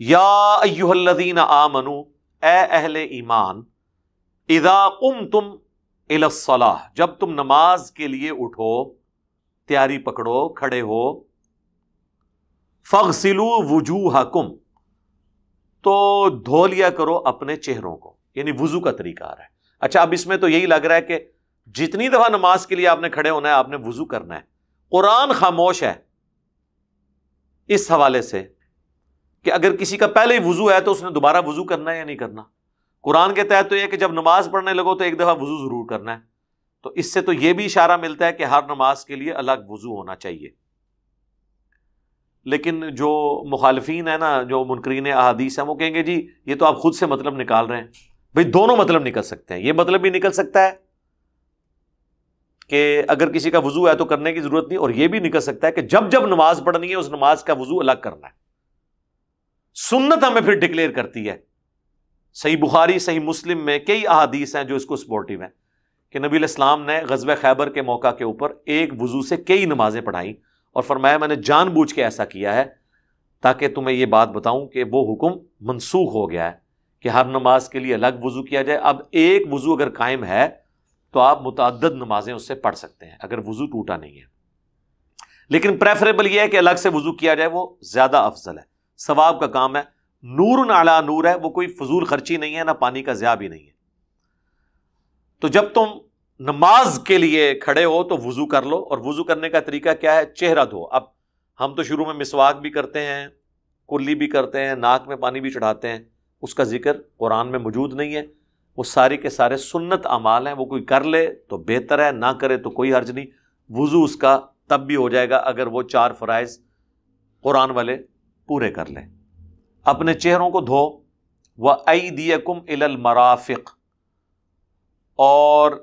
यादीन आ मनु एहल ईमान इदा कुम तुम इलसलाह जब तुम नमाज के लिए उठो तैयारी पकड़ो खड़े हो फगसिलू हकुम तो धो लिया करो अपने चेहरों को यानी वजू का तरीका है अच्छा अब इसमें तो यही लग रहा है कि जितनी दफा नमाज के लिए आपने खड़े होना है आपने वजू करना है कुरान खामोश है इस हवाले से कि अगर किसी का पहले ही वज़ू है तो उसने दोबारा वज़ू करना है या नहीं करना कुरान के तहत तो यह कि जब नमाज पढ़ने लगो तो एक दफ़ा वज़ू ज़रूर करना है तो इससे तो यह भी इशारा मिलता है कि हर नमाज के लिए अलग वज़ू होना चाहिए लेकिन जो मुखालफन है ना जो मुनकरीन अहादीस है वो कहेंगे जी ये तो आप खुद से मतलब निकाल रहे हैं भाई दोनों मतलब निकल सकते हैं ये मतलब भी निकल सकता है कि अगर किसी का वज़ू है तो करने की ज़रूरत नहीं और यह भी निकल सकता है कि जब जब नमाज़ पढ़नी है उस नमाज का वज़ू अलग करना है सुन्नत हमें फिर डिक्लेयर करती है सही बुखारी सही मुस्लिम में कई अहादीस हैं जो इसको सपोर्टिव हैं कि नबी इस्लाम ने गजब खैबर के मौका के ऊपर एक वजू से कई नमाजें पढ़ाई और फरमाया मैंने जान बूझ के ऐसा किया है ताकि तुम्हें यह बात बताऊं कि वो हुक्म मनसूख हो गया है कि हर नमाज के लिए अलग वज़ू किया जाए अब एक वज़ू अगर कायम है तो आप मुतद नमाजें उससे पढ़ सकते हैं अगर वज़ू टूटा नहीं है लेकिन प्रेफरेबल यह है कि अलग से वज़ू किया जाए वो ज़्यादा अफजल है सवाब का काम है नूर नाला नूर है वो कोई फजूल खर्ची नहीं है ना पानी का ज़्या भी नहीं है तो जब तुम नमाज के लिए खड़े हो तो वज़ू कर लो और वज़ू करने का तरीका क्या है चेहरा धो अब हम तो शुरू में मिसवाक भी करते हैं कुल्ली भी करते हैं नाक में पानी भी चढ़ाते हैं उसका जिक्र कुरान में मौजूद नहीं है वो सारे के सारे सुन्नत अमाल हैं वो कोई कर ले तो बेहतर है ना करे तो कोई हर्ज नहीं वज़ू उसका तब भी हो जाएगा अगर वो चार फ़राइज़ कुरान वाले पूरे कर लें अपने चेहरों को धो व आई दियकुम इलल मराफिक और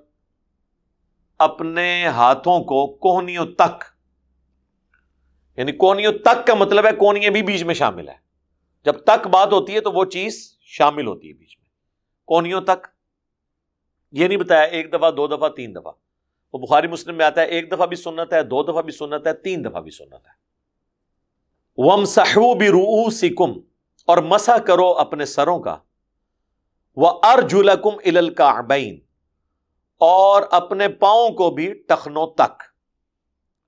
अपने हाथों को कोहनियों तक यानी कोहनियों तक का मतलब है कोहनिये भी बीच में शामिल है जब तक बात होती है तो वो चीज शामिल होती है बीच में कोहनियों तक ये नहीं बताया एक दफा दो दफा तीन दफा वो बुखारी मुस्लिम में आता है एक दफा भी सुन्नत है दो दफा भी सुन्नत है तीन दफा भी सुन्नत है वम रू रूसिकुम और मसा करो अपने सरों का व अर्जुलकुम इलल काबैन और अपने पाओ को भी टखनो तक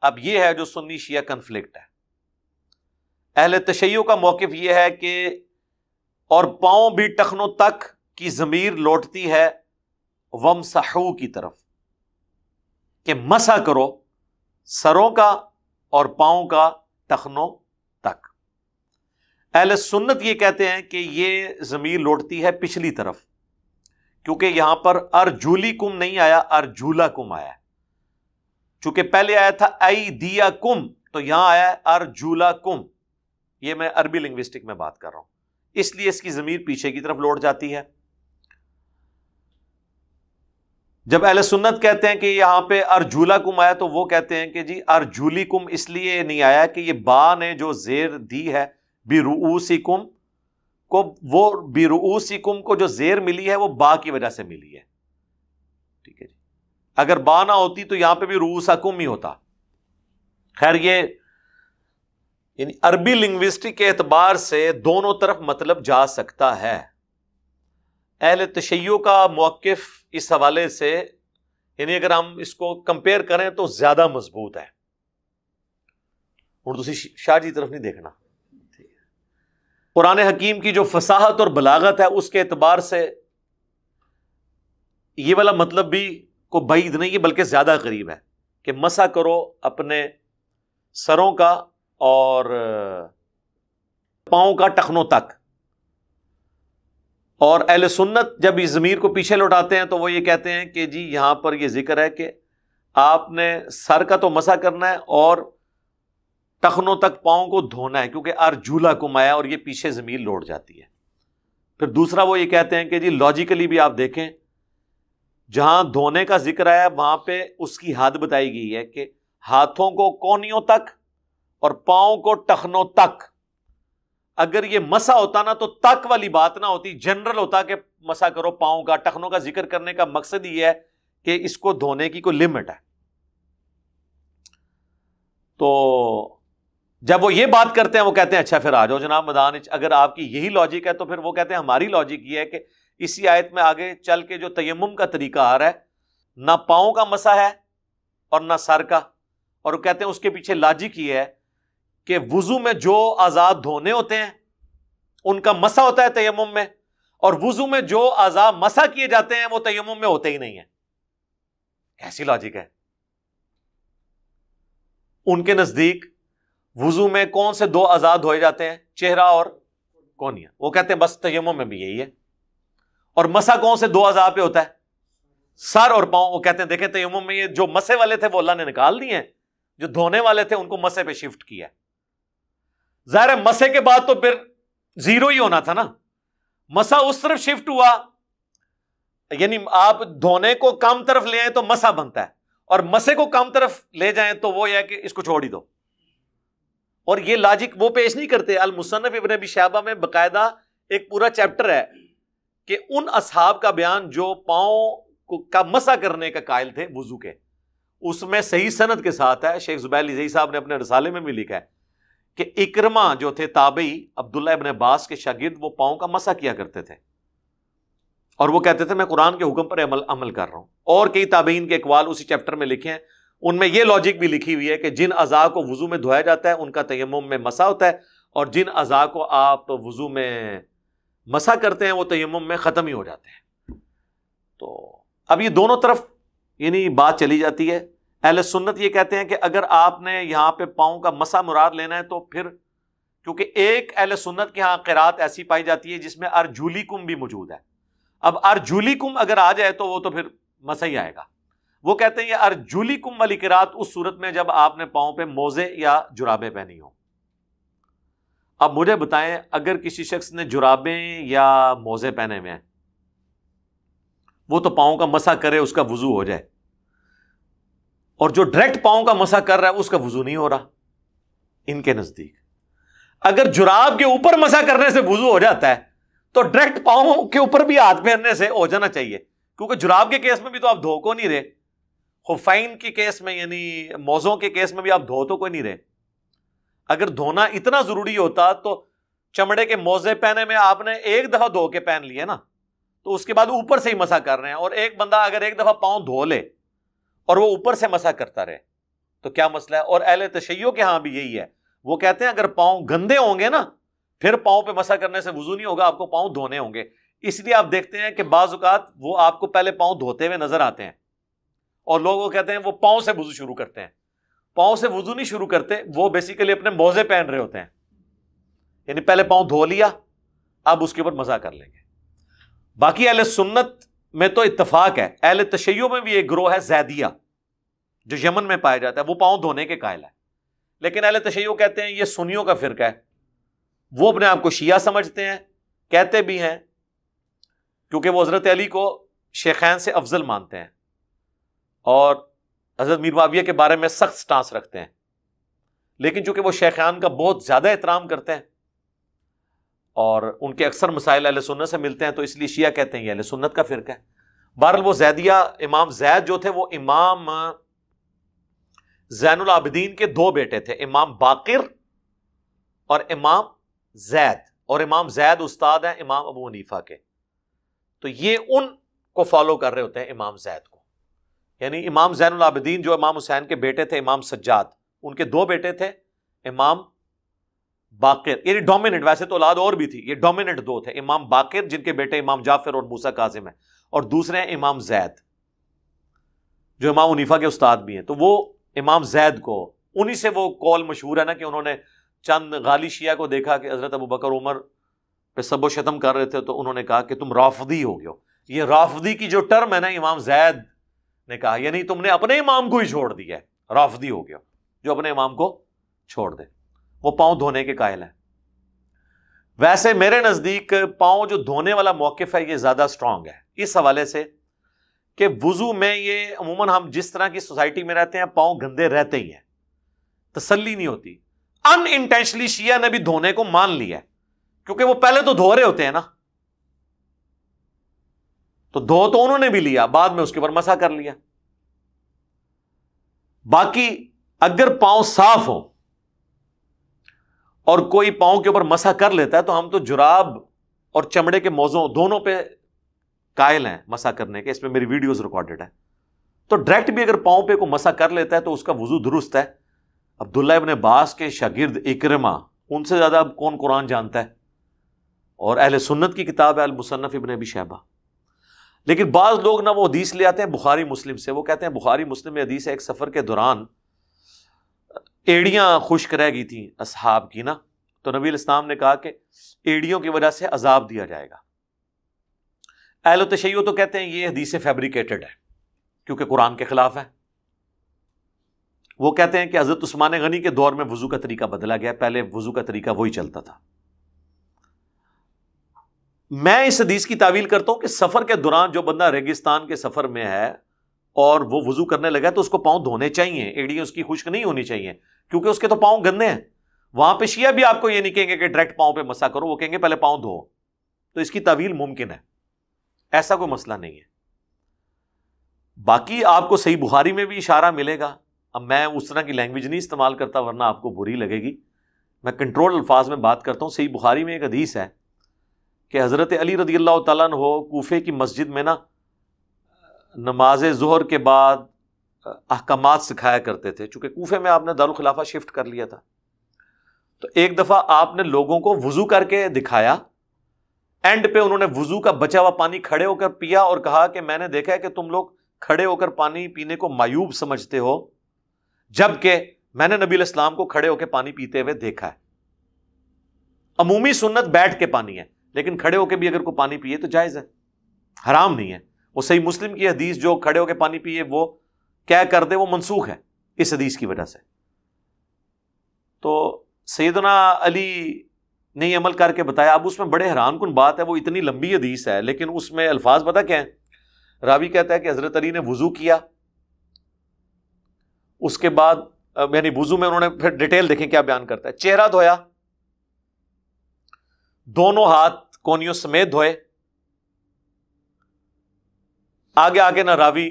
अब यह है जो सुन्नी शिया कन्फ्लिक्ट है अहल तशैयों का मौकफ यह है कि और पाओ भी टखनो तक की ज़मीर लौटती है वम सहू की तरफ कि मसा करो सरों का और पाओ का टखनों अहल सुन्नत ये कहते हैं कि ये ज़मीर लौटती है पिछली तरफ क्योंकि यहां पर अर्जूली कुम नहीं आया अर्जूला कुम आया चूंकि पहले आया था आई दिया कुम तो यहां आया अर्जूला कुम ये मैं अरबी लिंग्विस्टिक में बात कर रहा हूं इसलिए इसकी जमीन पीछे की तरफ लौट जाती है जब अहल सुन्नत कहते हैं कि यहाँ पे अर्जुला कुम आया तो वो कहते हैं कि जी अर्जुली कुम इसलिए नहीं आया कि ये बा ने जो जेर दी है बिरूसिकुम को वो बिरूसिकुम को जो जेर मिली है वो बा की वजह से मिली है ठीक है जी अगर बा ना होती तो यहां पर भी रूसा कुम ही होता खैर ये यानी अरबी लिंग्विस्टिक के एतबार से दोनों तरफ मतलब जा सकता है अहल तशैयों का मौकफ इस हवाले से यानी अगर हम इसको कंपेयर करें तो ज़्यादा मजबूत है उर्दू शाह की तरफ नहीं देखना कुरान हकीम की जो फसाहत और बलागत है उसके अतबार से ये वाला मतलब भी को बैद नहीं है बल्कि ज़्यादा करीब है कि मसा करो अपने सरों का और पाओ का टखनों तक और अहल सुन्नत जब इस ज़मीर को पीछे लौटाते हैं तो वो ये कहते हैं कि जी यहां पर यह जिक्र है कि आपने सर का तो मसा करना है और टखनों तक पाओं को धोना है क्योंकि अर्जूला कुमाया और ये पीछे ज़मीन लौट जाती है फिर दूसरा वो ये कहते हैं कि जी लॉजिकली भी आप देखें जहां धोने का जिक्र आया वहां पे उसकी हद बताई गई है कि हाथों को कोनियों तक और पाँव को टखनों तक अगर ये मसा होता ना तो तक वाली बात ना होती जनरल होता कि मसा करो पाँव का टखनों का जिक्र करने का मकसद ये है कि इसको धोने की कोई लिमिट है तो जब वो ये बात करते हैं वो कहते हैं अच्छा फिर आ जाओ जनाब मैदान अगर आपकी यही लॉजिक है तो फिर वो कहते हैं हमारी लॉजिक ये है कि इसी आयत में आगे चल के जो तयम का तरीका आ रहा है ना पाओ का मसा है और ना सर का और वो कहते हैं उसके पीछे लॉजिक ये है कि वजू में जो आज़ाद धोने होते हैं उनका मसा होता है तयम में और वजू में जो आज़ा मसा किए जाते हैं वो तयम में होते ही नहीं है कैसी लॉजिक है उनके नज़दीक वजू में कौन से दो आज़ाद धोए जाते हैं चेहरा और कोनिया वो कहते हैं बस तयमों में भी यही है और मसा कौन से दो आजाद पे होता है सर और पाओ वो कहते हैं देखे तयमों में ये जो मसे वाले थे वो अल्लाह ने निकाल दिए हैं जो धोने वाले थे उनको मसे पे शिफ्ट किया ज़ाहिर है मसे के बाद तो फिर जीरो ही होना था ना मसा उस तरफ शिफ्ट हुआ यानी आप धोने को कम तरफ ले आए तो मसा बनता है और मसे को कम तरफ ले जाए तो वो यह कि इसको छोड़ ही दो और ये लॉजिक वो पेश नहीं करते अल मुसनफ इबन अबी शाबा में बकायदा एक पूरा चैप्टर है कि उन असहाब का बयान जो पाँव का मसा करने का कायल थे वजू के उसमें सही सनत के साथ है शेख जुबैर जई साहब ने अपने रसाले में भी लिखा है कि इक्रमा जो थे ताबई अब्दुल्ला इबन अब्बास के शागिर्द वो पाओ का मसा किया करते थे और वो कहते थे मैं कुरान के हुक्म पर अमल अमल कर रहा हूं और कई ताबीन के इकवाल उसी चैप्टर में लिखे हैं उनमें यह लॉजिक भी लिखी हुई है कि जिन अज़ा को वज़ू में धोया जाता है उनका तयम में मसा होता है और जिन अज़ा को आप वज़ू में मसा करते हैं वो तयम में ख़त्म ही हो जाते हैं तो अब ये दोनों तरफ यानी बात चली जाती है अहल सुन्नत ये कहते हैं कि अगर आपने यहां पर पाँव का मसा मुराद लेना है तो फिर क्योंकि एक अहल सुन्नत के यहाँ किरात ऐसी पाई जाती है जिसमें अर्जुली कुम भी मौजूद है अब अर्जुली कुम अगर आ जाए तो वो तो फिर मसा ही आएगा वो कहते हैं ये अर्जुली कुम वाली किरात उस सूरत में जब आपने पाओ पे मोजे या जुराबे पहनी हो अब मुझे बताएं अगर किसी शख्स ने जुराबे या मोजे पहने में वो तो पाओ का मसा करे उसका वजू हो जाए और जो डायरेक्ट पाओ का मसा कर रहा है उसका वजू नहीं हो रहा इनके नजदीक अगर जुराब के ऊपर मसा करने से वजू हो जाता है तो डायरेक्ट पाओ के ऊपर भी हाथ पहनने से हो जाना चाहिए क्योंकि जुराब के केस में भी तो आप धोखो नहीं रहे खुफाइन के केस में यानी मौज़ों के केस में भी आप धो तो कोई नहीं रहे अगर धोना इतना ज़रूरी होता तो चमड़े के मोजे पहने में आपने एक दफ़ा धो के पहन लिए ना तो उसके बाद ऊपर से ही मसा कर रहे हैं और एक बंदा अगर एक दफ़ा पाँव धो ले और वो ऊपर से मसा करता रहे तो क्या मसला है और अहल तशैयों के यहाँ भी यही है वो कहते हैं अगर पाँव गंदे होंगे ना फिर पाँव पे मसा करने से वजू नहीं होगा आपको पाँव धोने होंगे इसलिए आप देखते हैं कि बाज़ात वो आपको पहले पाँव धोते हुए नज़र आते हैं और लोग वो कहते हैं वो पाँव से वजू शुरू करते हैं पाँव से वजू नहीं शुरू करते वो बेसिकली अपने मोजे पहन रहे होते हैं यानी पहले पाँव धो लिया अब उसके ऊपर मजा कर लेंगे बाकी अहल सुन्नत में तो इतफाक है अहल तशैयों में भी एक ग्रोह है जैदिया जो यमन में पाया जाता है वो पाँव धोने के कायल है लेकिन अहल तशैयों कहते हैं ये सुनियों का फिरका है वो अपने आप को शिया समझते हैं कहते भी हैं क्योंकि वो हज़रत अली को शेखैन से अफजल मानते हैं और हज़रत मीर माविया के बारे में सख्त स्टांस रखते हैं लेकिन चूंकि वो शेखान का बहुत ज़्यादा एहतराम करते हैं और उनके अक्सर मसाइल अहल सुन्नत से मिलते हैं तो इसलिए शिया कहते हैं ये सुन्नत का फ़िरक है बहरल वो जैदिया इमाम जैद जो थे वो इमाम जैन आबिदीन के दो बेटे थे इमाम बाकिर और इमाम जैद और इमाम जैद उस्ताद हैं इमाम अबू मनीफा के तो ये उनको फॉलो कर रहे होते हैं इमाम जैद यानी इमाम जैन आबदीन जो इमाम हुसैन के बेटे थे इमाम सज्जाद उनके दो बेटे थे इमाम बाकिर यानी डोमिनेंट वैसे तो औलाद और भी थी ये डोमिनेंट दो थे इमाम बाकिर जिनके बेटे इमाम जाफिर और मूसा काजिम है और दूसरे हैं इमाम जैद जो इमाम उनीफा के उस्ताद भी हैं तो वो इमाम जैद को उन्हीं से वो कॉल मशहूर है ना कि उन्होंने चंद गाली शिया को देखा कि हज़रत अबू बकर उमर पे सबो कर रहे थे तो उन्होंने कहा कि तुम राफदी हो गए ये राफदी की जो टर्म है ना इमाम जैद ने कहा यानी तुमने अपने इमाम को ही छोड़ दिया है राफदी हो गया जो अपने इमाम को छोड़ दे वो पांव धोने के कायल है वैसे मेरे नज़दीक पांव जो धोने वाला मौकफ है ये ज़्यादा स्ट्रांग है इस हवाले से कि वज़ू में ये अमूमन हम जिस तरह की सोसाइटी में रहते हैं पांव गंदे रहते ही हैं तसली नहीं होती अन इंटेंशली शिया ने भी धोने को मान लिया क्योंकि वो पहले तो धो रहे होते हैं ना तो धो तो उन्होंने भी लिया बाद में उसके ऊपर मसा कर लिया बाकी अगर पांव साफ हो और कोई पांव के ऊपर मसा कर लेता है तो हम तो जुराब और चमड़े के मोजों दोनों पे कायल हैं मसा करने के इसमें मेरी वीडियोस रिकॉर्डेड है तो डायरेक्ट भी अगर पांव पे को मसा कर लेता है तो उसका वजू दुरुस्त है अब्दुल्ला इब्ने बास के शागिर्द इकरमा उनसे ज़्यादा अब कौन कुरान जानता है और अहल सुन्नत की किताब है अलमुसन्फ़ इबन अबी शहबा लेकिन बाज लोग ना वो हदीस ले आते हैं बुखारी मुस्लिम से वो कहते हैं बुखारी मुस्लिम में हदीस है एक सफ़र के दौरान एड़ियाँ खुश्क रह गई थी असहाब की ना तो नबी इस्लाम ने कहा कि एड़ियों की वजह से अजाब दिया जाएगा अहल तशैय तो कहते हैं ये हदीसें फेब्रिकेटेड है क्योंकि कुरान के खिलाफ है वो कहते हैं कि हज़रत उस्मान गनी के दौर में वज़ू का तरीका बदला गया पहले वज़ू का तरीका वही चलता था मैं इस हदीस की तावील करता हूं कि सफर के दौरान जो बंदा रेगिस्तान के सफर में है और वो वजू करने लगा तो उसको पाँव धोने चाहिए एड़ियाँ उसकी खुश्क नहीं होनी चाहिए क्योंकि उसके तो पाँव गंदे हैं वहां पे शिया भी आपको यह नहीं कहेंगे कि डायरेक्ट पाँव पर मसा करो वो कहेंगे पहले पाँव धो तो इसकी तावील मुमकिन है ऐसा कोई मसला नहीं है बाकी आपको सही बुखारी में भी इशारा मिलेगा अब मैं उस तरह की लैंग्वेज नहीं इस्तेमाल करता वरना आपको बुरी लगेगी मैं कंट्रोल अल्फाज में बात करता हूँ सही बुखारी में एक हदीस है कि हज़रत अली रदी अल्लाह तु कोफ़े की मस्जिद में ना नमाज जहर के बाद अहकाम सिखाया करते थे चूँकि कोफ़े में आपने दारुलखिलाफा शिफ्ट कर लिया था तो एक दफ़ा आपने लोगों को वज़ू करके दिखाया एंड पे उन्होंने वज़ू का बचा हुआ पानी खड़े होकर पिया और कहा कि मैंने देखा है कि तुम लोग खड़े होकर पानी पीने को मायूब समझते हो जबकि मैंने नबी इस्लाम को खड़े होकर पानी पीते हुए देखा है अमूमी सुन्नत बैठ के पानी है लेकिन खड़े होकर भी अगर को पानी पिए तो जायज़ है हराम नहीं है वो सही मुस्लिम की हदीस जो खड़े होकर पानी पिए वो क्या कर दे वो मनसूख है इस हदीस की वजह से तो सैदना अली ने ये अमल करके बताया अब उसमें बड़े हैरान कन बात है वो इतनी लंबी हदीस है लेकिन उसमें अल्फाज पता क्या है रावी कहता है कि हज़रत अली ने वज़ू किया उसके बाद यानी वज़ू में उन्होंने फिर डिटेल देखें क्या बयान करता है चेहरा धोया दोनों हाथ कोनियों समेत धोए आगे आगे ना रावी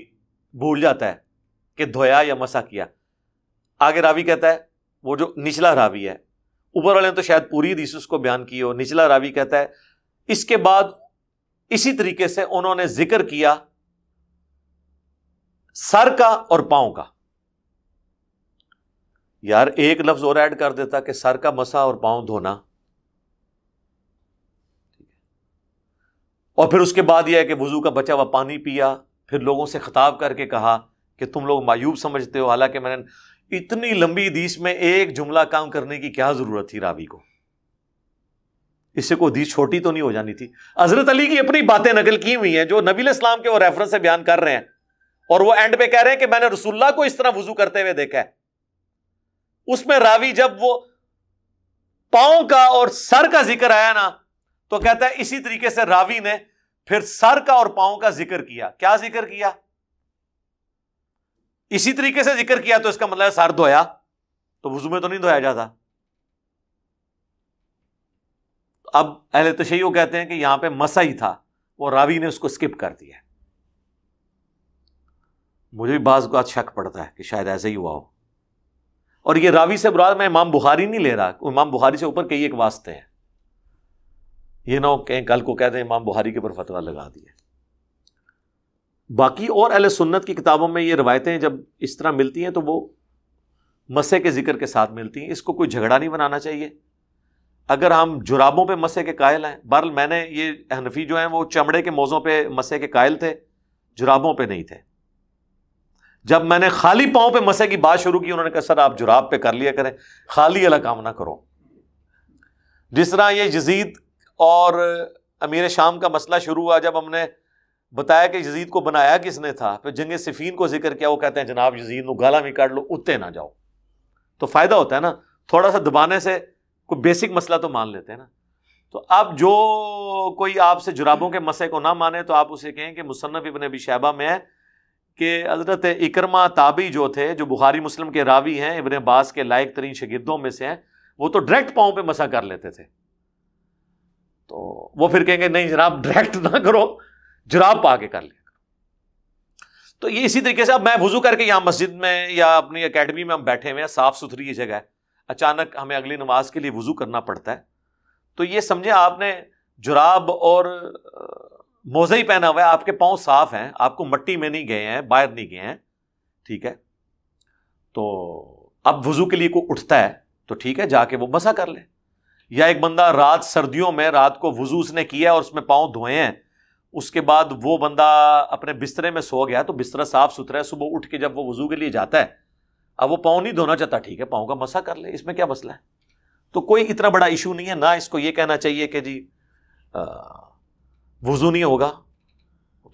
भूल जाता है कि धोया या मसा किया आगे रावी कहता है वो जो निचला रावी है ऊपर वाले ने तो शायद पूरी हदीस उसको बयान की हो निचला रावी कहता है इसके बाद इसी तरीके से उन्होंने जिक्र किया सर का और पांव का यार एक लफ्ज और ऐड कर देता कि सर का मसा और पांव धोना और फिर उसके बाद यह है कि वज़ू का बचा हुआ पानी पिया फिर लोगों से खिताब करके कहा कि तुम लोग मायूब समझते हो हालांकि मैंने इतनी लंबी दीस में एक जुमला काम करने की क्या ज़रूरत थी रावी को इससे कोई दीश छोटी तो नहीं हो जानी थी हज़रत अली की अपनी बातें नकल की हुई हैं जो नबील इस्लाम के वो रेफरेंस से बयान कर रहे हैं और वो एंड पे कह रहे हैं कि मैंने रसुल्ला को इस तरह वजू करते हुए देखा है उसमें रावी जब वो पाओ का और सर का जिक्र आया ना तो कहता है इसी तरीके से रावी ने फिर सर का और पांव का जिक्र किया क्या जिक्र किया इसी तरीके से जिक्र किया तो इसका मतलब सर धोया तो वजू में तो नहीं धोया जाता अब अहल तशैयो कहते हैं कि यहां पर मसा ही था वो रावी ने उसको स्किप कर दिया मुझे भी बाज का शक पड़ता है कि शायद ऐसे ही हुआ हो और ये रावी से बुरा मैं इमाम बुखारी नहीं ले रहा इमाम बुखारी से ऊपर कई एक वास्ते हैं ये ना कहीं कल को कह दें इमाम बुहारी के ऊपर फतवा लगा दिए बाकी और अल सुन्नत की किताबों में ये रवायतें जब इस तरह मिलती हैं तो वो मसे के जिक्र के साथ मिलती हैं इसको कोई झगड़ा नहीं बनाना चाहिए अगर हम जुराबों पे मसे के कायल हैं बहरल मैंने ये हनफी जो है वो चमड़े के मोज़ों पे मसे के कायल थे जुराबों पे नहीं थे जब मैंने खाली पाँव पे मसे की बात शुरू की उन्होंने कहा सर आप जुराब पे कर लिया करें खाली अला काम ना करो जिस तरह ये यजीद और अमीर शाम का मसला शुरू हुआ जब हमने बताया कि यजीद को बनाया किसने था फिर जंग सिफीन को जिक्र किया वो कहते हैं जनाब यजीद को गाला भी काट लो उतने ना जाओ तो फ़ायदा होता है ना थोड़ा सा दबाने से कोई बेसिक मसला तो मान लेते हैं ना तो अब जो कोई आपसे जुराबों के मसले को ना माने तो आप उसे कहें कि मुसनफ़ इबन अबी शैबा में है कि हज़रत इकरमा ताबी जो थे जो बुखारी मुस्लिम के रावी हैं इबन अब्बास के लायक तरीन शगिदों में से हैं वो तो डायरेक्ट पाँव पर मसा कर लेते थे तो वो फिर कहेंगे नहीं जनाब डायरेक्ट ना करो जुराब पा के कर ले तो ये इसी तरीके से अब मैं वजू करके यहाँ मस्जिद में या अपनी अकेडमी में हम बैठे हुए हैं साफ़ सुथरी ये जगह है अचानक हमें अगली नमाज के लिए वजू करना पड़ता है तो ये समझे आपने जुराब और मोज़ा ही पहना हुआ है आपके पाँव साफ़ हैं आपको मट्टी में नहीं गए हैं बाहर नहीं गए हैं ठीक है तो अब वजू के लिए कोई उठता है तो ठीक है जाके वो मसा कर ले या एक बंदा रात सर्दियों में रात को वजू उसने किया और उसमें पाँव धोए हैं उसके बाद वो बंदा अपने बिस्तरे में सो गया तो बिस्तरा साफ सुथरा है सुबह उठ के जब वो वजू के लिए जाता है अब वो पाँव नहीं धोना चाहता ठीक है पाँव का मसा कर ले इसमें क्या मसला है तो कोई इतना बड़ा इशू नहीं है ना इसको ये कहना चाहिए कि जी वजू नहीं होगा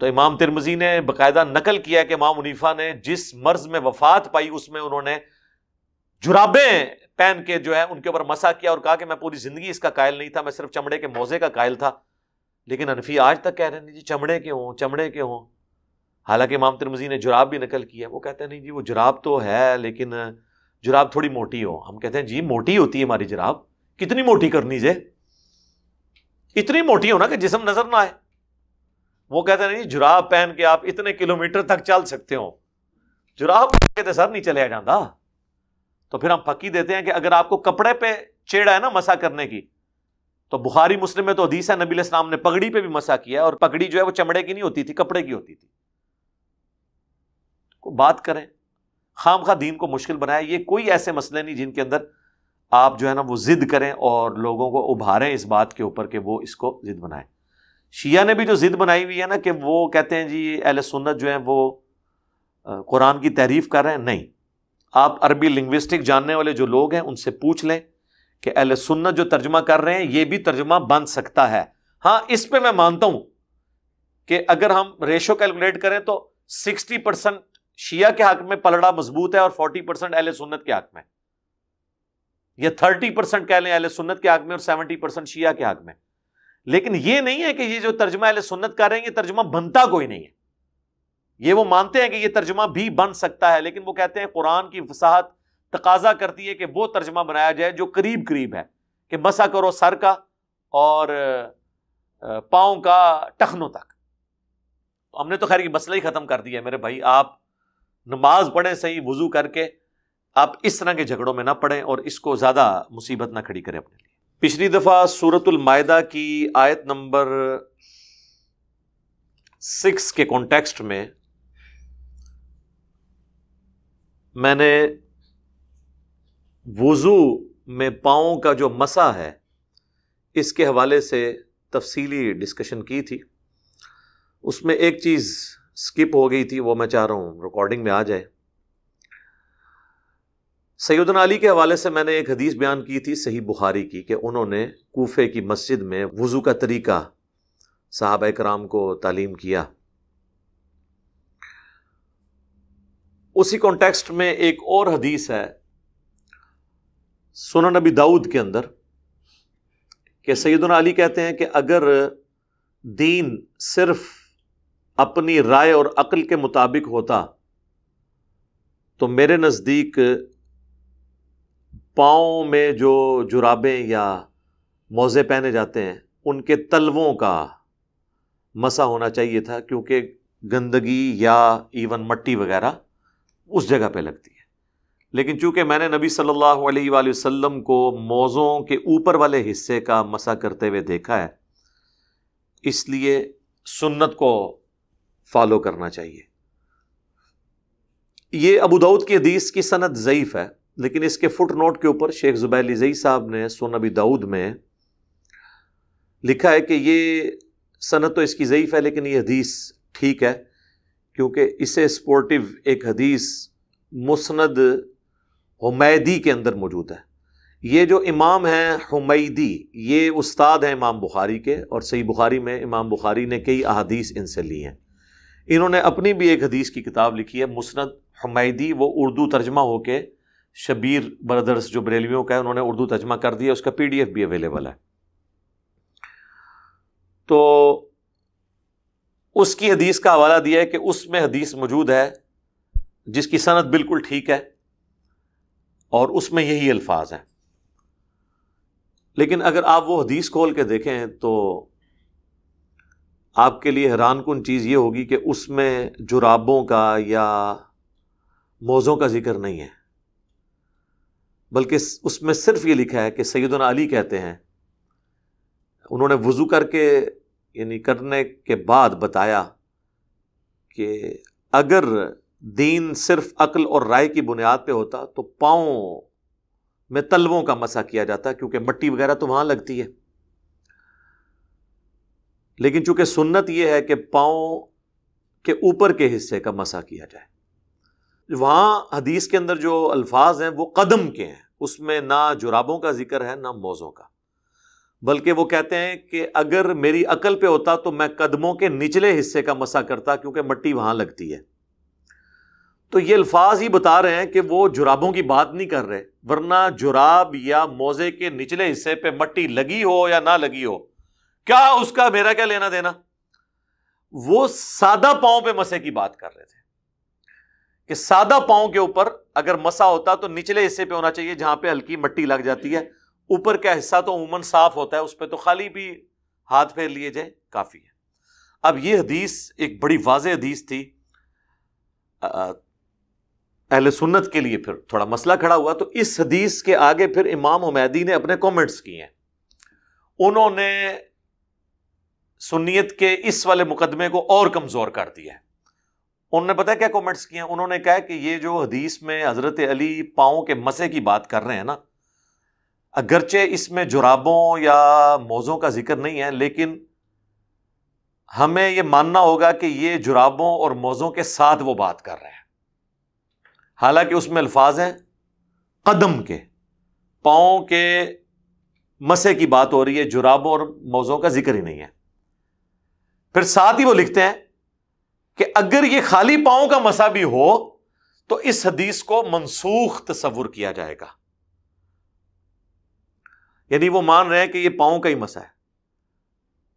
तो इमाम तिरमजी ने बाकायदा नकल किया कि इमाम मुनीफा ने जिस मर्ज में वफात पाई उसमें उन्होंने जुराबें पहन के जो है उनके ऊपर मसा किया और कहा कि मैं पूरी जिंदगी इसका कायल नहीं था मैं सिर्फ चमड़े के मोजे का कायल था लेकिन अनफी आज तक कह रहे हैं जी चमड़े के हों चमड़े के हों हालांकि इमाम तिरमजी ने जुराब भी नकल की है वो कहते हैं नहीं जी वो जुराब तो है लेकिन जुराब थोड़ी मोटी हो हम कहते हैं जी मोटी होती है हमारी जुराब कितनी मोटी करनी जे इतनी मोटी हो ना कि जिसम नजर ना आए वो कहते हैं जी जुराब पहन के आप इतने किलोमीटर तक चल सकते हो जुराब पहन के तो सर नहीं चलिया जाता तो फिर हम फकी देते हैं कि अगर आपको कपड़े पे चेड़ा है ना मसा करने की तो बुखारी मुस्लिम में तो हदीस नबी इस्लाम ने पगड़ी पे भी मसा किया और पगड़ी जो है वो चमड़े की नहीं होती थी कपड़े की होती थी तो बात करें खाम खा दीन को मुश्किल बनाए ये कोई ऐसे मसले नहीं जिनके अंदर आप जो है ना वो ज़िद करें और लोगों को उभारें इस बात के ऊपर कि वो इसको ज़िद बनाएं शिया ने भी जो ज़िद बनाई हुई है ना कि वो कहते हैं जी एल सुन्नत जो है वो कुरान की तहरीफ़ कर रहे हैं नहीं आप अरबी लिंग्विस्टिक जानने वाले जो लोग हैं उनसे पूछ लें कि अहल सुन्नत जो तर्जमा कर रहे हैं यह भी तर्जमा बन सकता है हाँ इस पर मैं मानता हूं कि अगर हम रेशो कैलकुलेट करें तो सिक्सटी परसेंट शिया के हक में पलड़ा मजबूत है और फोर्टी परसेंट अहल सुन्नत के हक में यह थर्टी परसेंट कह लें अहल सुन्नत के हक में और सेवेंटी परसेंट शिया के हक में लेकिन यह नहीं है कि ये जो तर्जमा अहल सुन्नत कर रहे हैं ये तर्जमा बनता कोई नहीं है ये वो मानते हैं कि यह तर्जमा भी बन सकता है लेकिन वो कहते हैं कुरान की वसाहत तकाजा करती है कि वो तर्जमा बनाया जाए जो करीब करीब है कि मसा करो सर का और पाओ का टखनों तक तो हमने तो खैर ये मसला ही ख़त्म कर दिया है मेरे भाई आप नमाज पढ़े सही वज़ू करके आप इस तरह के झगड़ों में ना पड़ें और इसको ज़्यादा मुसीबत ना खड़ी करें अपने लिए पिछली दफ़ा सूरतमायदा की आयत नंबर सिक्स के कॉन्टेक्स्ट में मैंने वज़ू में पाँव का जो मसा है इसके हवाले से तफसीली डिस्कशन की थी उसमें एक चीज़ स्किप हो गई थी वो मैं चाह रहा हूँ रिकॉर्डिंग में आ जाए सैदन अली के हवाले से मैंने एक हदीस बयान की थी सही बुखारी की कि उन्होंने कोफे की मस्जिद में वज़ू का तरीका साहब कराम को तालीम किया उसी कॉन्टेक्स्ट में एक और हदीस है सुन नबी दाऊद के अंदर कि सैदन अली कहते हैं कि अगर दीन सिर्फ अपनी राय और अक्ल के मुताबिक होता तो मेरे नज़दीक पाँव में जो जुराबे या मोज़े पहने जाते हैं उनके तलवों का मसा होना चाहिए था क्योंकि गंदगी या इवन मट्टी वगैरह उस जगह पे लगती है लेकिन चूंकि मैंने नबी सल्लल्लाहु अलैहि वसल्लम को मौज़ों के ऊपर वाले हिस्से का मसा करते हुए देखा है इसलिए सुन्नत को फॉलो करना चाहिए ये अबू दाऊद की हदीस की सनत ज़यीफ़ है लेकिन इसके फुट नोट के ऊपर शेख ज़ुबैली ज़ई साहब ने सुन अबी दाऊद में लिखा है कि ये सनत तो इसकी ज़यीफ़ है लेकिन ये हदीस ठीक है क्योंकि इसे स्पोर्टिव एक हदीस मुसंद हमैदी के अंदर मौजूद है ये जो इमाम हैं हमैदी ये उस्ताद हैं इमाम बुखारी के और सही बुखारी में इमाम बुखारी ने कई अदीस इनसे ली हैं इन्होंने अपनी भी एक हदीस की किताब लिखी है मुसनद हमैदी वो उर्दू तर्जमा होके शबीर ब्रदर्स जो बरेलवियों का है उन्होंने उर्दू तर्जमा कर दिया उसका पीडीएफ भी अवेलेबल है तो उसकी हदीस का हवाला दिया है कि उसमें हदीस मौजूद है जिसकी सनत बिल्कुल ठीक है और उसमें यही अल्फाज हैं लेकिन अगर आप वो हदीस खोल के देखें तो आपके लिए हैरान कन चीज़ ये होगी कि उसमें जुराबों का या मोजों का जिक्र नहीं है बल्कि उसमें सिर्फ ये लिखा है कि सैदन अली कहते हैं उन्होंने वज़ू करके यानी करने के बाद बताया कि अगर दीन सिर्फ अक्ल और राय की बुनियाद पे होता तो पाओ में तलवों का मसा किया जाता क्योंकि मट्टी वगैरह तो वहां लगती है लेकिन चूंकि सुन्नत यह है कि पाओ के ऊपर के हिस्से का मसा किया जाए वहां हदीस के अंदर जो अल्फाज हैं वो कदम के हैं उसमें ना जुराबों का जिक्र है ना मोजों का बल्कि वो कहते हैं कि अगर मेरी अकल पे होता तो मैं कदमों के निचले हिस्से का मसा करता क्योंकि मट्टी वहां लगती है तो ये अल्फाज ही बता रहे हैं कि वो जुराबों की बात नहीं कर रहे वरना जुराब या मोजे के निचले हिस्से पे मट्टी लगी हो या ना लगी हो क्या उसका मेरा क्या लेना देना वो सादा पांव पे मसे की बात कर रहे थे कि सादा पाओं के ऊपर अगर मसा होता तो निचले हिस्से पर होना चाहिए जहां पर हल्की मट्टी लग जाती है ऊपर का हिस्सा तो उमूमन साफ होता है उस पर तो खाली भी हाथ फेर लिए जाए काफ़ी है अब यह हदीस एक बड़ी वाज हदीस थी अहल सुन्नत के लिए फिर थोड़ा मसला खड़ा हुआ तो इस हदीस के आगे फिर इमाम उमैदी ने अपने कॉमेंट्स किए हैं उन्होंने सुनीत के इस वाले मुकदमे को और कमज़ोर कर दिया है उन्होंने पता क्या कॉमेंट्स किए उन्होंने कहा कि ये जो हदीस में हज़रत अली पाओं के मसे की बात कर रहे हैं ना अगरचे इसमें जुराबों या मौज़ों का जिक्र नहीं है लेकिन हमें यह मानना होगा कि ये जुराबों और मौज़ों के साथ वो बात कर रहे हैं हालांकि उसमें अल्फाज हैं कदम के पाओं के मसे की बात हो रही है जुराबों और मौज़ों का जिक्र ही नहीं है फिर साथ ही वो लिखते हैं कि अगर ये खाली पाओं का मसा भी हो तो इस हदीस को मनसूख तस्वुर किया जाएगा यदि वो मान रहे हैं कि ये पाँव का ही मसा है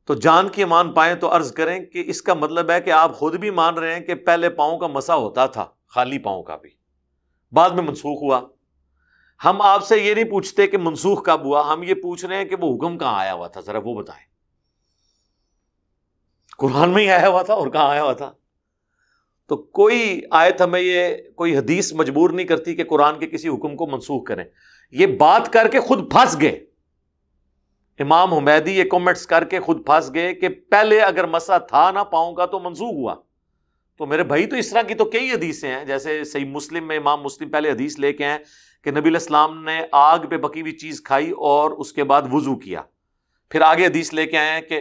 तो जान के मान पाए तो अर्ज करें कि इसका मतलब है कि आप खुद भी मान रहे हैं कि पहले पाँव का मसा होता था खाली पाँव का भी बाद में मनसूख हुआ हम आपसे ये नहीं पूछते कि मनसूख कब हुआ हम ये पूछ रहे हैं कि वो हुक्म कहां आया हुआ था जरा वो बताएं कुरान में ही आया हुआ था और कहां आया हुआ था तो कोई आयत हमें ये कोई हदीस मजबूर नहीं करती कि कुरान के किसी हुक्म को मनसूख करें ये बात करके खुद फंस गए इमाम हुमैदी ये कमेंट्स करके खुद फंस गए कि पहले अगर मसा था ना का तो मंजूर हुआ तो मेरे भाई तो इस तरह की तो कई हदीसें हैं जैसे सही मुस्लिम में इमाम मुस्लिम पहले हदीस लेके आए कि नबी इस्लाम ने आग पे पकी हुई चीज़ खाई और उसके बाद वज़ू किया फिर आगे हदीस लेके आए हैं कि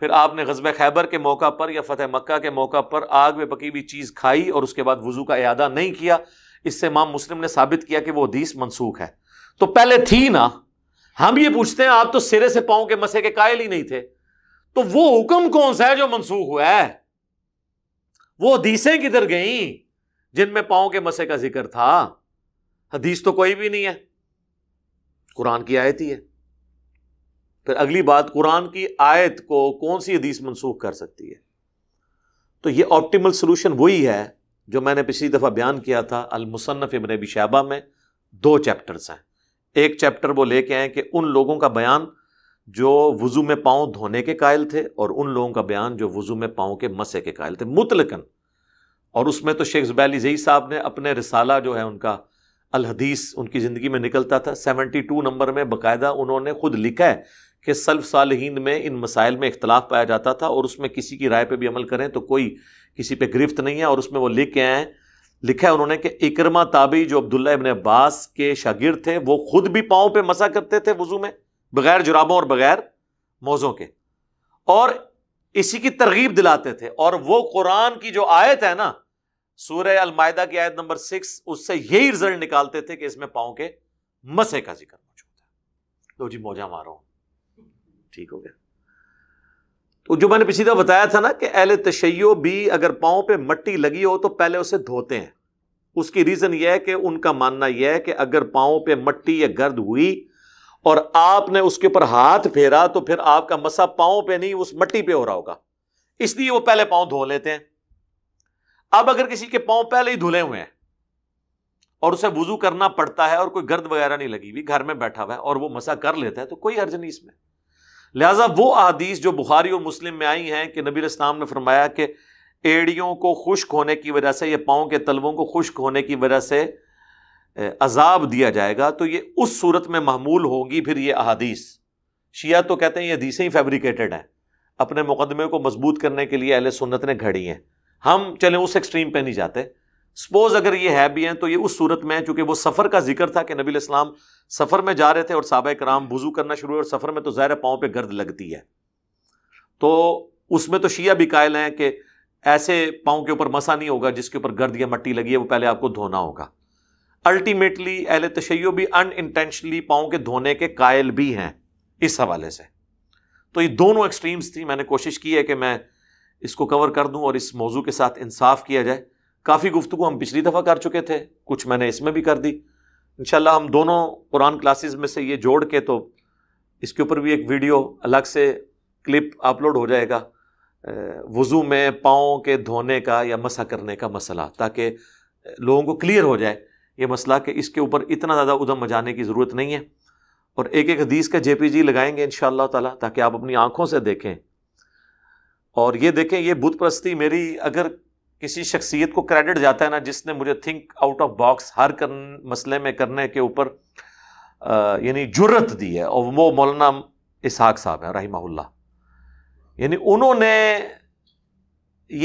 फिर आपने गजब खैबर के मौका पर या फतेह मक्का के मौका पर आग में पकी हुई चीज़ खाई और उसके बाद वज़ू का अदा नहीं किया इससे इमाम मुस्लिम ने साबित किया कि वो हदीस मनसूख है तो पहले थी ना हम ये पूछते हैं आप तो सिरे से पाओ के मसे के कायल ही नहीं थे तो वो हुक्म कौन सा है जो मनसूख हुआ है वो हदीसें किधर गई जिनमें पाओ के मसे का जिक्र था हदीस तो कोई भी नहीं है कुरान की आयत ही है फिर अगली बात कुरान की आयत को कौन सी हदीस मनसूख कर सकती है तो ये ऑप्टिमल सोल्यूशन वही है जो मैंने पिछली दफ़ा बयान किया था अलमुसन्फ़ इमन शहबा में दो चैप्टर्स हैं एक चैप्टर वो लेके आए कि उन लोगों का बयान जो वज़ू में पाओ धोने के कायल थे और उन लोगों का बयान जो वज़ू में पाओ के मसे के कायल थे मुतलकन और उसमें तो शेख जुबैली जई साहब ने अपने रिसाला जो है उनका अलहदीस उनकी ज़िंदगी में निकलता था सेवनटी टू नंबर में बाकायदा उन्होंने खुद लिखा है कि सल्फ साल हिंद में इन मसाइल में इख्तलाफ पाया जाता था और उसमें किसी की राय पर भी अमल करें तो कोई किसी पर गिरफ्त नहीं है और उसमें वो लिख के आए हैं लिखा है उन्होंने कि इकरमा ताबी जो अब्दुल्ला इबन अब्बास के शागिर थे वो खुद भी पाँव पे मसा करते थे वजू में बगैर जुराबों और बगैर मौज़ों के और इसी की तरगीब दिलाते थे और वो कुरान की जो आयत है ना सूर्य अलमायदा की आयत नंबर सिक्स उससे यही रिजल्ट निकालते थे कि इसमें पाँव के मसे का जिक्र मौजूद है लो जी मौजा मारो ठीक हो गया तो जो मैंने पिछली दफा बताया था ना कि अहल तशैयो भी अगर पाँव पर मट्टी लगी हो तो पहले उसे धोते हैं उसकी रीज़न यह है कि उनका मानना यह है कि अगर पाँव पर मट्टी या गर्द हुई और आपने उसके ऊपर हाथ फेरा तो फिर आपका मसा पाँव पे नहीं उस मट्टी पे हो रहा होगा इसलिए वो पहले पाँव धो लेते हैं अब अगर किसी के पाँव पहले ही धुले हुए हैं और उसे वजू करना पड़ता है और कोई गर्द वगैरह नहीं लगी हुई घर में बैठा हुआ है और वो मसा कर लेता है तो कोई अर्ज नहीं इसमें लिहाजा वो अदीस जो बुखारी और मुस्लिम में आई हैं कि नबी इस्लाम ने फरमाया कि एड़ियों को खुश्क होने की वजह से या पाँव के तलबों को खुश्क होने की वजह से अजाब दिया जाएगा तो ये उस सूरत में महमूल होगी फिर ये अदीस शिया तो कहते हैं ये हदीसें ही फेब्रिकेटेड हैं अपने मुकदमे को मजबूत करने के लिए अहल सुन्नत ने घड़ी हैं हम चले उस एक्सट्रीम पर नहीं जाते सपोज अगर ये है भी हैं तो ये उस सूरत में है चूंकि वो सफ़र का जिक्र था कि नबी इस्लाम सफ़र में जा रहे थे और सहाबा राम वज़ू करना शुरू हुए और सफ़र में तो ज़ाहिर पाँव पर गर्द लगती है तो उसमें तो शिया भी कायल हैं कि ऐसे पाँव के ऊपर मसा नहीं होगा जिसके ऊपर गर्द या मट्टी लगी है वो पहले आपको धोना होगा अल्टीमेटली अहल तशैयो भी अन इंटेंशनली पाओ के धोने के कायल भी हैं इस हवाले से तो ये दोनों एक्सट्रीम्स थी मैंने कोशिश की है कि मैं इसको कवर कर दूं और इस मौजू के साथ इंसाफ किया जाए काफ़ी गुफ्तु हम पिछली दफ़ा कर चुके थे कुछ मैंने इसमें भी कर दी इन हम दोनों कुरान क्लासेस में से ये जोड़ के तो इसके ऊपर भी एक वीडियो अलग से क्लिप अपलोड हो जाएगा वज़ू में पाँव के धोने का या मसा करने का मसला ताकि लोगों को क्लियर हो जाए ये मसला कि इसके ऊपर इतना ज़्यादा उधम मजाने की ज़रूरत नहीं है और एक एक हदीस का जे पी जी लगाएंगे इन ताला ताकि आप अपनी आँखों से देखें और ये देखें ये बुत परस्ती मेरी अगर किसी शख्सियत को क्रेडिट जाता है ना जिसने मुझे थिंक आउट ऑफ बॉक्स हर कर, मसले में करने के ऊपर यानी जुर्रत दी है और वो मौलाना इसहाक साहब हैं रही यानी उन्होंने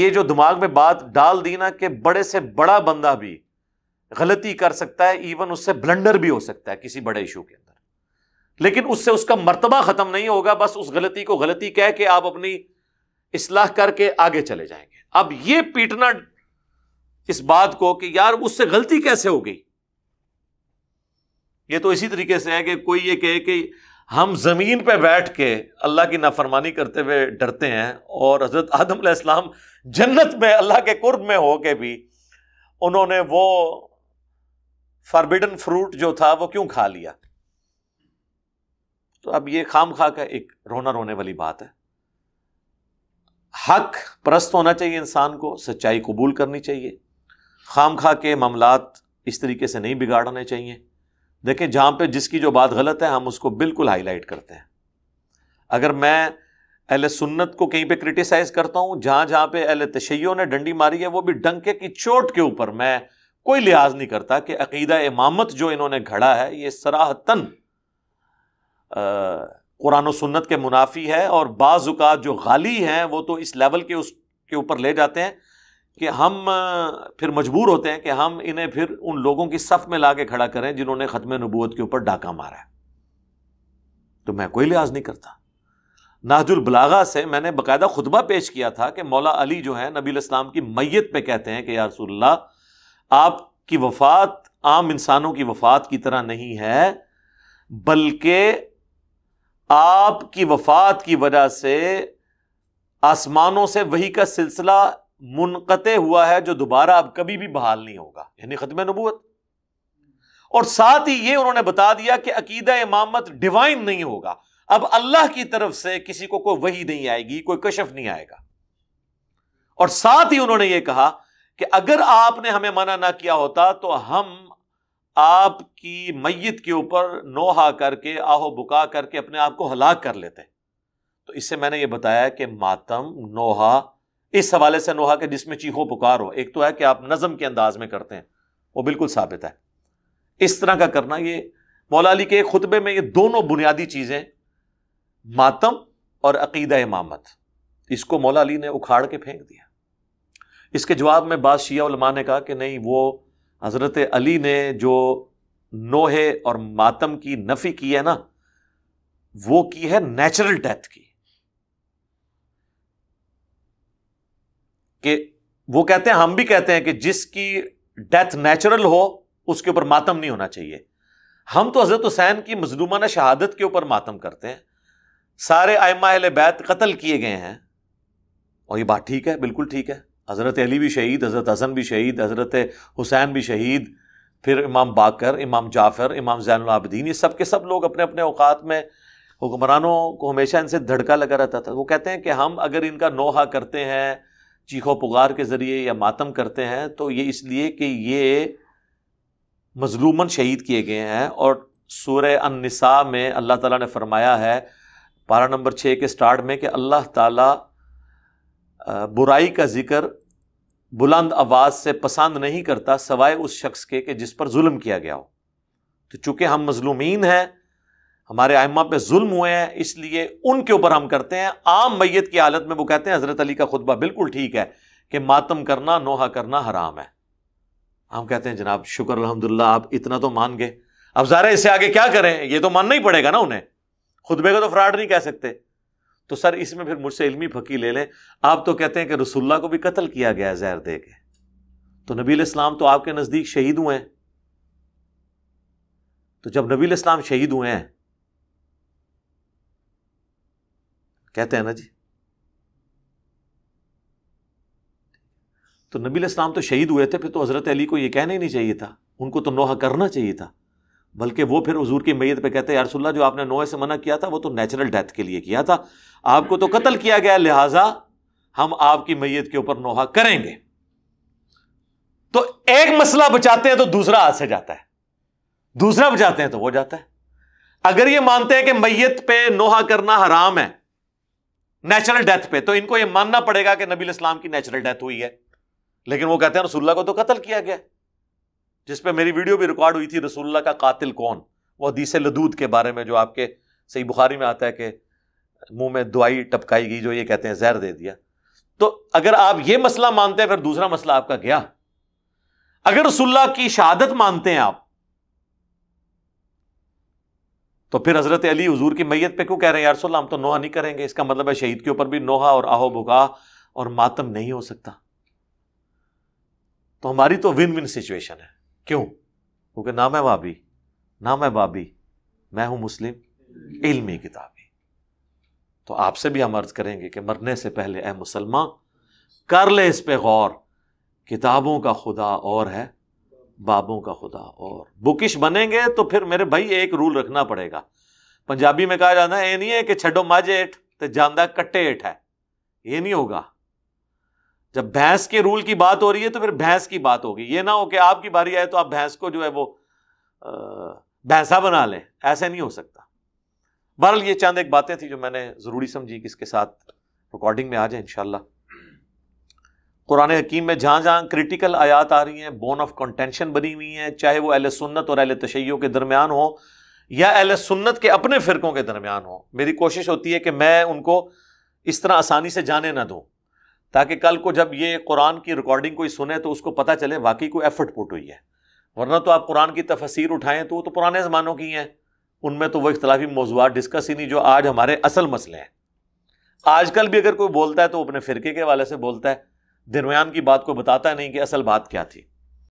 ये जो दिमाग में बात डाल दी ना कि बड़े से बड़ा बंदा भी गलती कर सकता है इवन उससे ब्लंडर भी हो सकता है किसी बड़े इशू के अंदर लेकिन उससे उसका मर्तबा ख़त्म नहीं होगा बस उस गलती को गलती कह के आप अपनी इसलाह करके आगे चले जाएंगे अब ये पीटना इस बात को कि यार उससे गलती कैसे हो गई ये तो इसी तरीके से है कि कोई ये कहे कि हम ज़मीन पे बैठ के अल्लाह की नाफरमानी करते हुए डरते हैं और हज़रत आदम इस्लाम जन्नत में अल्लाह के कुर्ब में हो के भी उन्होंने वो फॉरबिडन फ्रूट जो था वो क्यों खा लिया तो अब ये खाम खा का एक रोना रोने वाली बात है हक परस्त होना चाहिए इंसान को सच्चाई कबूल करनी चाहिए खाम खा के मामलात इस तरीके से नहीं बिगाड़ने चाहिए देखें जहां पे जिसकी जो बात गलत है हम उसको बिल्कुल हाईलाइट करते हैं अगर मैं अहल सुन्नत को कहीं पे क्रिटिसाइज़ करता हूं जहां जहां पे अहल तशैयों ने डंडी मारी है वो भी डंके की चोट के ऊपर मैं कोई लिहाज नहीं करता कि अकीदा इमामत जो इन्होंने घड़ा है ये सराहतन कुरान व सुन्नत के मुनाफी है और बाज़ात जो गाली हैं वो तो इस लेवल के उस के ऊपर ले जाते हैं कि हम फिर मजबूर होते हैं कि हम इन्हें फिर उन लोगों की सफ़ में ला के खड़ा करें जिन्होंने ख़त्म नबूत के ऊपर डाका मारा है तो मैं कोई लिहाज नहीं करता नाजुल बलागा से मैंने बाकायदा खुतबा पेश किया था कि मौला अली जो है नबी इस्लाम की मैत पे कहते हैं कि यारसोल्ला आपकी वफात आम इंसानों की वफात की तरह नहीं है बल्कि आपकी वफात की वजह से आसमानों से वही का सिलसिला मुनकते हुआ है जो दोबारा अब कभी भी बहाल नहीं होगा यानी ख़त्म नबूत और साथ ही ये उन्होंने बता दिया कि अकीदा इमामत डिवाइन नहीं होगा अब अल्लाह की तरफ से किसी को कोई वही नहीं आएगी कोई कशफ नहीं आएगा और साथ ही उन्होंने यह कहा कि अगर आपने हमें मना ना किया होता तो हम आपकी मैत के ऊपर नोहा करके आहो बुका करके अपने आप को हलाक कर लेते तो इससे मैंने ये बताया कि मातम नोहा इस हवाले से नोहा के जिसमें चीखो पुकार हो एक तो है कि आप नज़म के अंदाज में करते हैं वो बिल्कुल साबित है इस तरह का करना ये मौला अली के खुतबे में ये दोनों बुनियादी चीज़ें मातम और अकीद इमामत इसको मौला अली ने उखाड़ के फेंक दिया इसके जवाब में बाद शिया ने कहा कि नहीं वो हज़रत अली ने जो नोहे और मातम की नफ़ी की है ना वो की है नेचुरल डेथ की कि वो कहते हैं हम भी कहते हैं कि जिसकी डेथ नेचुरल हो उसके ऊपर मातम नहीं होना चाहिए हम तो हज़रत हुसैन की मजलूमाना शहादत के ऊपर मातम करते हैं सारे आयमा बैत कत्ल किए गए हैं और ये बात ठीक है बिल्कुल ठीक है हज़रत अली भी शहीद हज़रत हसन भी शहीद हज़रत हुसैन भी शहीद फिर इमाम बाकर इमाम जाफ़र इमाम जैनलाबद्दीन ये सब के सब लोग अपने अपने अवकात में हुक्मरानों को हमेशा इनसे धड़का लगा रहता था वो कहते हैं कि हम अगर इनका नोहा करते हैं चीखो पुगार के ज़रिए या मातम करते हैं तो ये इसलिए कि ये मजलूमन शहीद किए गए हैं और सूर्य अनसा में अल्लाह ताला ने फरमाया है पारा नंबर छः के स्टार्ट में कि अल्लाह ताला बुराई का जिक्र बुलंद आवाज़ से पसंद नहीं करता सवाए उस शख्स के कि जिस पर जुल्म किया गया हो तो चूंकि हम मजलूमीन हैं हमारे आयमा पे जुल्म हुए हैं इसलिए उनके ऊपर हम करते हैं आम मैयत की हालत में वो कहते हैं हज़रत अली का खुतबा बिल्कुल ठीक है कि मातम करना नोहा करना हराम है हम कहते हैं जनाब शुक्र अलहमदुल्ला आप इतना तो मान गए अब जरा इसे आगे क्या करें यह तो मानना ही पड़ेगा ना उन्हें खुतबे को तो फ्रॉड नहीं कह सकते तो सर इसमें फिर मुझसे इल्मी फकी ले लें आप तो कहते हैं कि रसुल्ला को भी कत्ल किया गया है जहर दे के तो नबील इस्लाम तो आपके नज़दीक शहीद हुए हैं तो जब नबील इस्लाम शहीद हुए हैं कहते हैं ना जी तो नबील इस्लाम तो शहीद हुए थे फिर तो हज़रत अली को यह कहना ही नहीं चाहिए था उनको तो नोहा करना चाहिए था बल्कि वो फिर हजूर की मैयत पे कहते हैं यारसुल्ला जो आपने नोए से मना किया था वो तो नेचुरल डेथ के लिए किया था आपको तो कत्ल किया गया लिहाजा हम आपकी मैयत के ऊपर नोहा करेंगे तो एक मसला बचाते हैं तो दूसरा हाथ से जाता है दूसरा बचाते हैं तो वो जाता है अगर ये मानते हैं कि मैयत पे नोहा करना हराम है नेचुरल डेथ पे तो इनको ये मानना पड़ेगा कि नबी इस्लाम की नेचुरल डेथ हुई है लेकिन वो कहते हैं रसुल्ला को तो कत्ल किया गया जिस पे मेरी वीडियो भी रिकॉर्ड हुई थी रसुल्ला का कातिल कौन वह हदीस लदूद के बारे में जो आपके सही बुखारी में आता है कि मुंह में दुआई टपकाई गई जो ये कहते हैं जहर दे दिया तो अगर आप ये मसला मानते हैं फिर दूसरा मसला आपका गया अगर रसुल्ला की शहादत मानते हैं आप तो फिर हजरत अली हजूर की मैयत पर क्यों कह रहे हैं यार हम तो नोहा नहीं करेंगे इसका मतलब है शहीद के ऊपर भी नोहा और आहो बुका और मातम नहीं हो सकता तो हमारी तो विन विन सिचुएशन है क्यों क्योंकि ना मैं बाबी ना मैं भाभी मैं हूं मुस्लिम इल्मी किताब तो आपसे भी हम अर्ज करेंगे कि मरने से पहले ए मुसलमान कर ले इस पर गौर किताबों का खुदा और है बाबों का खुदा और बुकिश बनेंगे तो फिर मेरे भाई एक रूल रखना पड़ेगा पंजाबी में कहा जाता है ये नहीं है कि छडो माझ एठ तो जाना कट्टे एठ है ये नहीं होगा जब भैंस के रूल की बात हो रही है तो फिर भैंस की बात होगी ये ना हो कि आपकी बारी आए तो आप भैंस को जो है वो भैंसा बना ले ऐसा नहीं हो सकता बहरहाल ये चंद एक बातें थी जो मैंने ज़रूरी समझी कि इसके साथ रिकॉर्डिंग में आ जाए इन कुरान हकीम में जहाँ जहाँ क्रिटिकल आयात आ रही हैं बोन ऑफ कंटेंशन बनी हुई हैं चाहे वो अहल सुन्नत और अहल तशैयों के दरमियान हो या एल सुन्नत के अपने फ़िरक़ों के दरमियान हो मेरी कोशिश होती है कि मैं उनको इस तरह आसानी से जाने ना दूँ ताकि कल को जब ये कुरान की रिकॉर्डिंग कोई सुने तो उसको पता चले वाकई कोई एफर्ट पुट हुई है वरना तो आप कुरान की तफसीर उठाएं तो वो तो पुराने ज़मानों की हैं उनमें तो वो इख्तलाफी मौजूद डिस्कस ही नहीं जो आज हमारे असल मसले हैं आजकल भी अगर कोई बोलता है तो अपने फ़िरके के वाले से बोलता है दरमियान की बात को बताता नहीं कि असल बात क्या थी